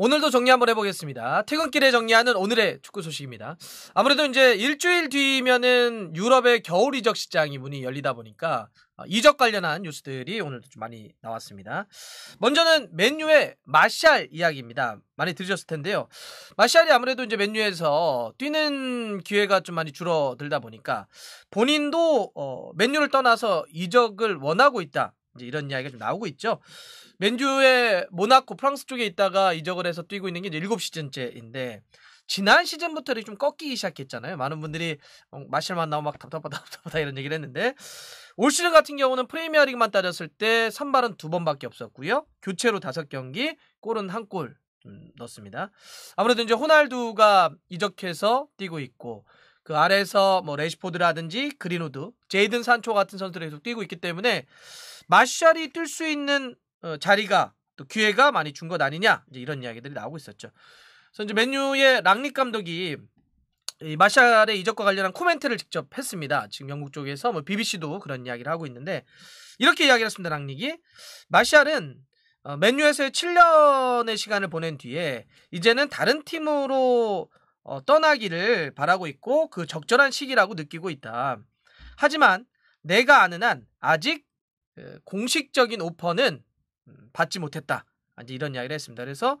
오늘도 정리 한번 해보겠습니다. 퇴근길에 정리하는 오늘의 축구 소식입니다. 아무래도 이제 일주일 뒤면은 유럽의 겨울 이적 시장이 문이 열리다 보니까 아, 이적 관련한 뉴스들이 오늘도 좀 많이 나왔습니다. 먼저는 맨유의 마샬 이야기입니다. 많이 들으셨을 텐데요. 마샬이 아무래도 이제 맨유에서 뛰는 기회가 좀 많이 줄어들다 보니까 본인도 어, 맨유를 떠나서 이적을 원하고 있다. 이제 이런 이야기가 좀 나오고 있죠. 맨주에 모나코 프랑스 쪽에 있다가 이적을 해서 뛰고 있는 게 이제 7시즌째인데 지난 시즌부터 좀 꺾이기 시작했잖아요. 많은 분들이 어, 마실만 나오면 막 답답하다 답답하다 이런 얘기를 했는데 올 시즌 같은 경우는 프리미어리그만 따졌을 때 선발은 두 번밖에 없었고요. 교체로 다섯 경기, 골은 한 골넣습니다 음, 아무래도 이제 호날두가 이적해서 뛰고 있고 그 아래에서 뭐 레시포드라든지 그린우드, 제이든 산초 같은 선수들이 계속 뛰고 있기 때문에 마샬이 뛸 수 있는 어, 자리가 또 기회가 많이 준 것 아니냐 이제 이런 이야기들이 나오고 있었죠. 그래서 이제 맨유의 랑릭 감독이 마샬의 이적과 관련한 코멘트를 직접 했습니다. 지금 영국 쪽에서 뭐 BBC도 그런 이야기를 하고 있는데 이렇게 이야기를 했습니다. 랑릭이 마샬은 어, 맨유에서의 7년의 시간을 보낸 뒤에 이제는 다른 팀으로 어, 떠나기를 바라고 있고 그 적절한 시기라고 느끼고 있다. 하지만 내가 아는 한 아직 그 공식적인 오퍼는 음, 받지 못했다. 이제 이런 이야기를 했습니다. 그래서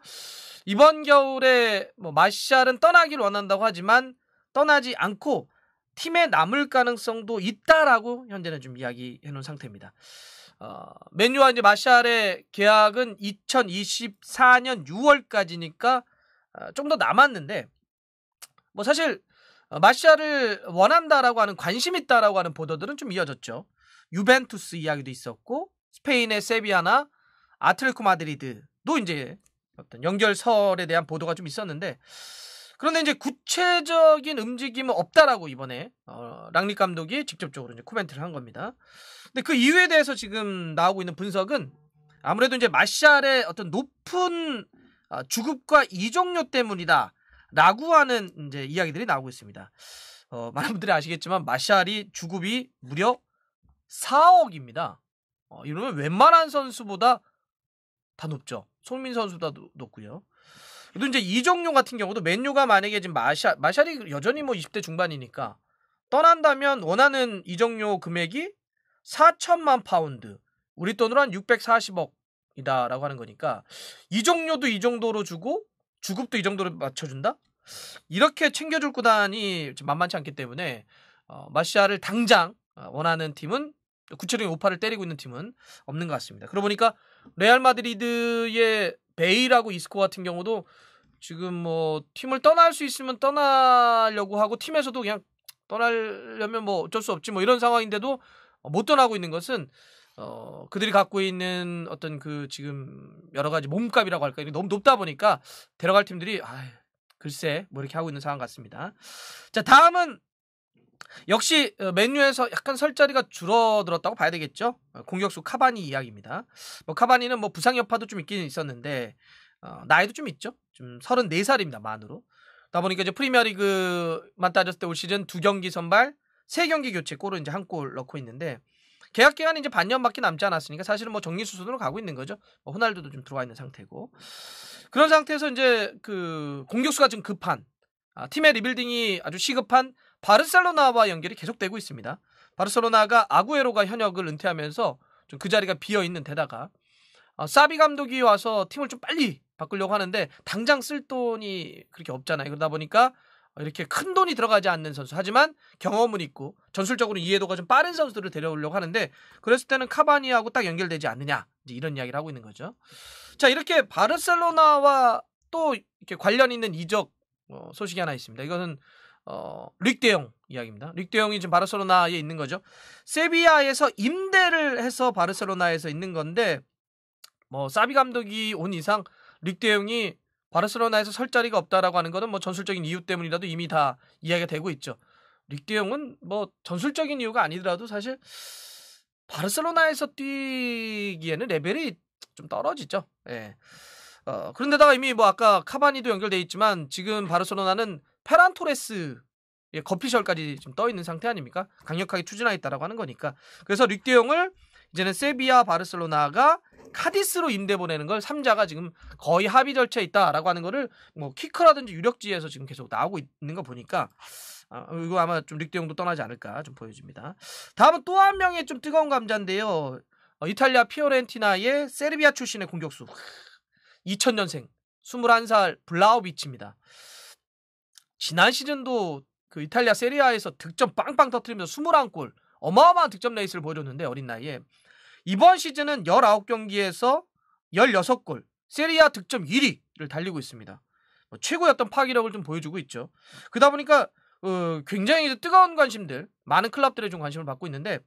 이번 겨울에 뭐 마샬은 떠나기를 원한다고 하지만 떠나지 않고 팀에 남을 가능성도 있다라고 현재는 좀 이야기해 놓은 상태입니다. 어, 메뉴와 이제 마샬의 계약은 2024년 6월까지니까 어, 좀더 남았는데 뭐 사실 어, 마시아를 원한다라고 하는 관심 있다라고 하는 보도들은 좀 이어졌죠. 유벤투스 이야기도 있었고 스페인의 세비야나 아틀레코 마드리드도 이제 어떤 연결설에 대한 보도가 좀 있었는데 그런데 이제 구체적인 움직임은 없다라고 이번에 어, 랑릭 감독이 직접적으로 이제 코멘트를 한 겁니다. 근데 그 이유에 대해서 지금 나오고 있는 분석은 아무래도 이제 마샬의 어떤 높은 어, 주급과 이종료 때문이다. 라고 하는 이제 이야기들이 나오고 있습니다. 어, 많은 분들이 아시겠지만 마샬이 주급이 무려 4억입니다. 어, 이러면 웬만한 선수보다 다 높죠. 손민 선수보다 높고요. 또 이제 이정용 같은 경우도 맨유가 만약에 지금 마샬 마샬이 여전히 뭐 20대 중반이니까 떠난다면 원하는 이정용 금액이 4천만 파운드, 우리 돈으로 한 640억이다라고 하는 거니까 이정료도 이 정도로 주고 주급도 이 정도로 맞춰준다? 이렇게 챙겨줄 구단이 만만치 않기 때문에 어, 마시아를 당장 어, 원하는 팀은 구체적인 오파를 때리고 있는 팀은 없는 것 같습니다. 그러고 보니까 레알 마드리드의 베일하고 이스코 같은 경우도 지금 뭐 팀을 떠날 수 있으면 떠나려고 하고 팀에서도 그냥 떠나려면 뭐 어쩔 수 없지 뭐 이런 상황인데도 못 떠나고 있는 것은 어, 그들이 갖고 있는 어떤 그 지금 여러 가지 몸값이라고 할까 이게 너무 높다 보니까 데려갈 팀들이 아 글쎄 뭐 이렇게 하고 있는 상황 같습니다. 자 다음은 역시 어, 맨유에서 약간 설 자리가 줄어들었다고 봐야 되겠죠. 어, 공격수 카바니 이야기입니다. 뭐 카바니는 뭐 부상 여파도 좀있긴 있었는데 어, 나이도 좀 있죠. 좀 34살입니다 만으로. 다 보니까 이제 프리미어리그만 따졌을 때 올 시즌 두 경기 선발, 세 경기 교체 골을 이제 한 골 넣고 있는데 계약 기간이 이제 반년밖에 남지 않았으니까 사실은 뭐 정리 수순으로 가고 있는 거죠. 뭐 호날두도 좀 들어와 있는 상태고 그런 상태에서 이제 그 공격수가 좀 급한 아, 팀의 리빌딩이 아주 시급한 바르셀로나와 연결이 계속되고 있습니다. 바르셀로나가 아구에로가 현역을 은퇴하면서 좀 그 자리가 비어 있는 데다가 어, 사비 감독이 와서 팀을 좀 빨리 바꾸려고 하는데 당장 쓸 돈이 그렇게 없잖아요. 그러다 보니까 이렇게 큰 돈이 들어가지 않는 선수 하지만 경험은 있고 전술적으로 이해도가 좀 빠른 선수들을 데려오려고 하는데 그랬을 때는 카바니하고 딱 연결되지 않느냐 이제 이런 이야기를 하고 있는 거죠. 자 이렇게 바르셀로나와 또 이렇게 관련 있는 이적 어, 소식이 하나 있습니다. 이거는 어, 릭대영 이야기입니다. 릭대영이 지금 바르셀로나에 있는 거죠. 세비야에서 임대를 해서 바르셀로나에서 있는 건데 뭐 사비 감독이 온 이상 릭대영이 바르셀로나에서 설 자리가 없다라고 하는 것은 뭐 전술적인 이유 때문이라도 이미 다 이야기가 되고 있죠. 릭디용은뭐 전술적인 이유가 아니더라도 사실 바르셀로나에서 뛰기에는 레벨이 좀 떨어지죠. 예. 어, 그런데다가 이미 뭐 아까 카바니도 연결돼 있지만 지금 바르셀로나는 페란 토레스 예, 거피셜까지 떠 있는 상태 아닙니까? 강력하게 추진하겠다라고 하는 거니까. 그래서 릭디용을 이제는 세비야 바르셀로나가 카디스로 임대 보내는 걸 3자가 지금 거의 합의 절차에 있다라고 하는 거를 뭐 키커라든지 유력지에서 지금 계속 나오고 있는 거 보니까 아, 이거 아마 좀 릭대용도 떠나지 않을까 좀 보여집니다. 다음은 또 한 명의 좀 뜨거운 감자인데요. 어, 이탈리아 피오렌티나의 세르비아 출신의 공격수 2000년생 21살 블라우비치입니다. 지난 시즌도 그 이탈리아 세리아에서 득점 빵빵 터트리면서 21골 어마어마한 득점 레이스를 보여줬는데 어린 나이에 이번 시즌은 19경기에서 16골, 세리아 득점 1위를 달리고 있습니다. 뭐최고였던파기력을좀 보여주고 있죠. 그러다 보니까 어, 굉장히 뜨거운 관심들, 많은 클럽들의 좀 관심을 받고 있는데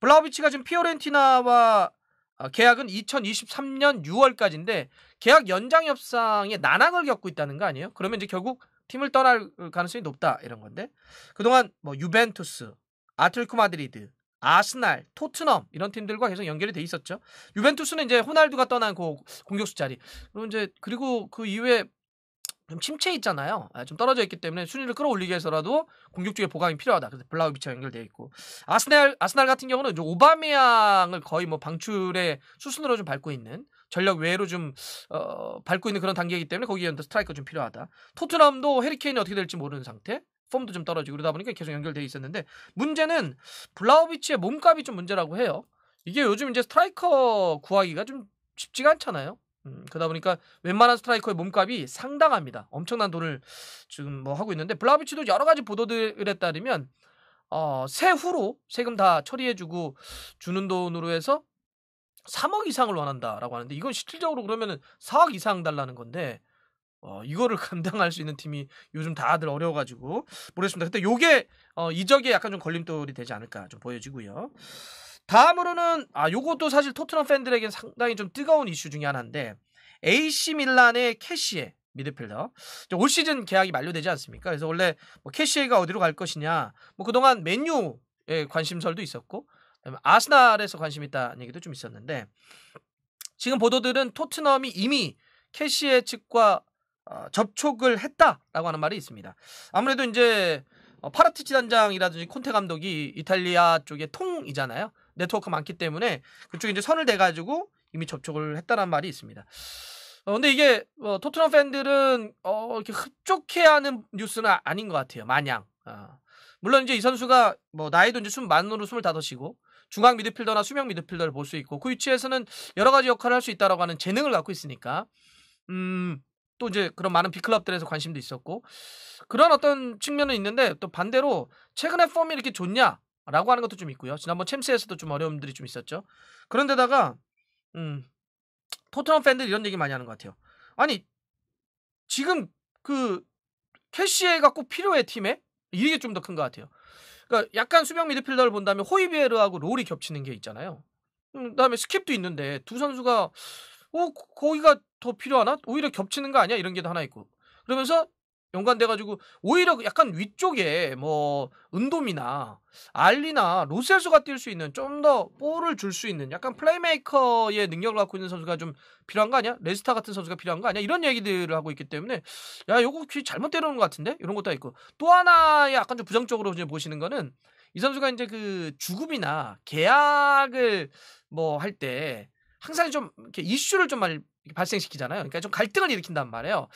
블라우비치가 지금 피오렌티나와 아, 계약은 2023년 6월까지인데 계약 연장 협상에 난항을 겪고 있다는 거 아니에요? 그러면 이제 결국 팀을 떠날 가능성이 높다 이런 건데 그동안 뭐 유벤투스, 아틀레코 마드리드, 아스날, 토트넘 이런 팀들과 계속 연결이 돼 있었죠. 유벤투스는 이제 호날두가 떠난 그 공격수 자리. 그리고 이제 그리고 그 이후에 좀 침체 있잖아요. 아, 좀 떨어져 있기 때문에 순위를 끌어올리기 위해서라도 공격 쪽에 보강이 필요하다. 그래서 블라우비치와 연결돼 있고 아스날 아스날 같은 경우는 오바미앙을 거의 뭐 방출의 수순으로 좀 밟고 있는 전력 외로 좀 어, 밟고 있는 그런 단계이기 때문에 거기에 스트라이커 좀 필요하다. 토트넘도 헤리케인이 어떻게 될지 모르는 상태. 폼도 좀 떨어지고 그러다 보니까 계속 연결되어 있었는데 문제는 블라우비치의 몸값이 좀 문제라고 해요. 이게 요즘 이제 스트라이커 구하기가 좀 쉽지가 않잖아요. 음, 그러다 보니까 웬만한 스트라이커의 몸값이 상당합니다. 엄청난 돈을 지금 뭐 하고 있는데 블라비치도 우 여러 가지 보도들에 따르면 어, 세후로 세금 다 처리해주고 주는 돈으로 해서 3억 이상을 원한다라고 하는데 이건 실질적으로 그러면은 4억 이상 달라는 건데 어, 이거를 감당할 수 있는 팀이 요즘 다들 어려워가지고 모르겠습니다. 근데 요게 어, 이적에 약간 좀 걸림돌이 되지 않을까 좀 보여지고요. 다음으로는 아 요것도 사실 토트넘 팬들에겐 상당히 좀 뜨거운 이슈 중에 하나인데 AC 밀란의 캐시에 미드필더. 올 시즌 계약이 만료되지 않습니까? 그래서 원래 뭐 캐시가 어디로 갈 것이냐. 뭐 그동안 맨유에 관심설도 있었고 아스날에서 관심 있다는 얘기도 좀 있었는데 지금 보도들은 토트넘이 이미 캐시의 측과 어, 접촉을 했다라고 하는 말이 있습니다. 아무래도 이제 어, 파라티치 단장이라든지 콘테 감독이 이탈리아 쪽에 통이잖아요. 네트워크 많기 때문에 그쪽에 이제 선을 대가지고 이미 접촉을 했다는 라 말이 있습니다. 어, 근데 이게 어, 토트넘 팬들은 어, 이렇게 흡족해야 하는 뉴스는 아, 아닌 것 같아요. 마냥. 어. 물론 이제 이 선수가 뭐 나이도 이제 만으로 스물다섯이고 중앙 미드필더나 수명 미드필더를 볼 수 있고 그 위치에서는 여러 가지 역할을 할 수 있다라고 하는 재능을 갖고 있으니까 음또 이제 그런 많은 비클럽들에서 관심도 있었고 그런 어떤 측면은 있는데 또 반대로 최근에 폼이 이렇게 좋냐라고 하는 것도 좀 있고요. 지난번 챔스에서도 좀 어려움들이 좀 있었죠. 그런데다가 음, 토트넘 팬들 이런 얘기 많이 하는 것 같아요. 아니 지금 그 캐시에가 꼭 필요해 팀에 이게 좀 더 큰 것 같아요. 그러니까 약간 수명 미드필더를 본다면 호이비에르하고 롤이 겹치는 게 있잖아요. 음, 그다음에 스킵도 있는데 두 선수가 어 거기가 더 필요하나? 오히려 겹치는 거 아니야? 이런 게 하나 있고. 그러면서 연관돼가지고 오히려 약간 위쪽에 뭐 은돔이나 알리나 로셀스가뛸 수 있는 좀 더 볼을 줄 수 있는 약간 플레이메이커의 능력을 갖고 있는 선수가 좀 필요한 거 아니야? 레스타 같은 선수가 필요한 거 아니야? 이런 얘기들을 하고 있기 때문에 야이거귀 잘못 때려놓은 것 같은데 이런 것도 있고 또 하나의 약간 좀 부정적으로 이제 보시는 거는 이 선수가 이제 그죽음이나 계약을 뭐 할 때 항상 좀 이렇게 이슈를 좀 많이 발생시키잖아요. 그러니까 좀 갈등을 일으킨단 말이에요.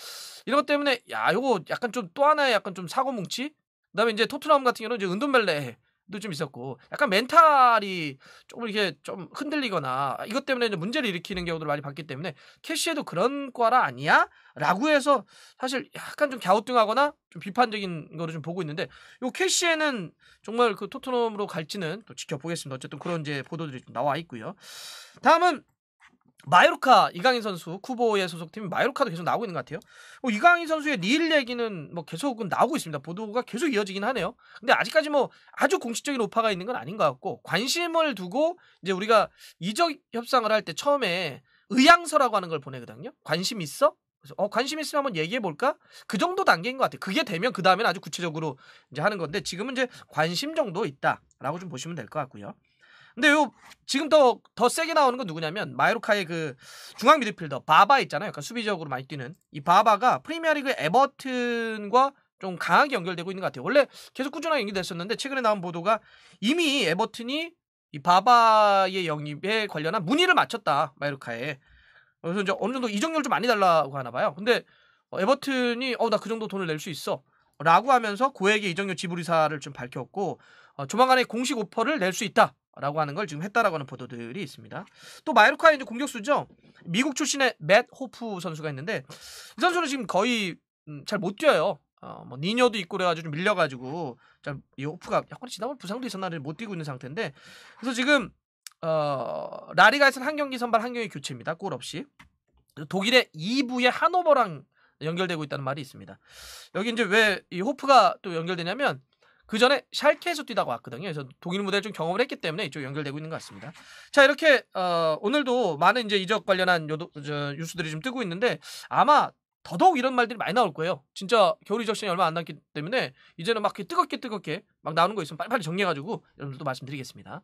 이런 것 때문에 야, 이거 약간 좀 또 하나의 약간 좀 사고 뭉치. 그다음에 이제 토트넘 같은 경우는 이제 은둔벨레 도좀 있었고 약간 멘탈이 조금 이렇게 좀 흔들리거나 이것 때문에 이제 문제를 일으키는 경우도 많이 봤기 때문에 캐시에도 그런 과라 아니야? 라고 해서 사실 약간 좀 갸우뚱하거나 좀 비판적인 거를 좀 보고 있는데 이 캐시에는 정말 그 토트넘으로 갈지는 또 지켜보겠습니다. 어쨌든 그런 이제 보도들이 좀 나와 있고요. 다음은 마요르카 이강인 선수 쿠보의 소속팀 마요르카도 계속 나오고 있는 것 같아요. 뭐 이강인 선수의 리일 얘기는 뭐 계속은 나오고 있습니다. 보도가 계속 이어지긴 하네요. 근데 아직까지 뭐 아주 공식적인 오파가 있는 건 아닌 것 같고 관심을 두고 이제 우리가 이적 협상을 할 때 처음에 의향서라고 하는 걸 보내거든요. 관심 있어? 그래서 어 관심 있으면 한번 얘기해 볼까? 그 정도 단계인 것 같아요. 그게 되면 그 다음엔 아주 구체적으로 이제 하는 건데 지금은 이제 관심 정도 있다라고 좀 보시면 될 것 같고요. 근데 요 지금 더더 세게 나오는 건 누구냐면 마이로카의 그 중앙 미드필더 바바 있잖아요. 약간 수비적으로 많이 뛰는 이 바바가 프리미어리그 에버튼과 좀 강하게 연결되고 있는 것 같아요. 원래 계속 꾸준하게 연결됐었는데 최근에 나온 보도가 이미 에버튼이 이 바바의 영입에 관련한 문의를 마쳤다 마이로카에. 그래서 이제 어느 정도 이정료를좀 많이 달라고 하나 봐요. 근데 어, 에버튼이 어나 그 정도 돈을 낼 수 있어. 라고 하면서 고액의 이정료 지불 이사를좀 밝혔고 어, 조만간에 공식 오퍼를 낼 수 있다. 라고 하는 걸 지금 했다라고 하는 보도들이 있습니다. 또 마이루카의 이제 공격수죠. 미국 출신의 맷 호프 선수가 있는데 이 선수는 지금 거의 음, 잘못 뛰어요. 어, 뭐 니녀도 있고 그래가지고 좀 밀려가지고 잘이 호프가 약간 지난번 부상도 있었나를 못 뛰고 있는 상태인데 그래서 지금 어, 라리가에서는 한 경기 선발 한 경기 교체입니다. 골 없이 독일의 2부의 하노버랑 연결되고 있다는 말이 있습니다. 여기 이제 왜 이 호프가 또 연결되냐면 그 전에 샬케에서 뛰다가 왔거든요. 그래서 독일 무대를 좀 경험을 했기 때문에 이쪽 연결되고 있는 것 같습니다. 자 이렇게 어, 오늘도 많은 이제 이적 관련한 요도, 저, 뉴스들이 좀 뜨고 있는데 아마 더더욱 이런 말들이 많이 나올 거예요. 진짜 겨울 이적 시간이 얼마 안 남기 때문에 이제는 막 이렇게 뜨겁게 뜨겁게 막 나오는 거 있으면 빨리빨리 정리해가지고 여러분들도 말씀드리겠습니다.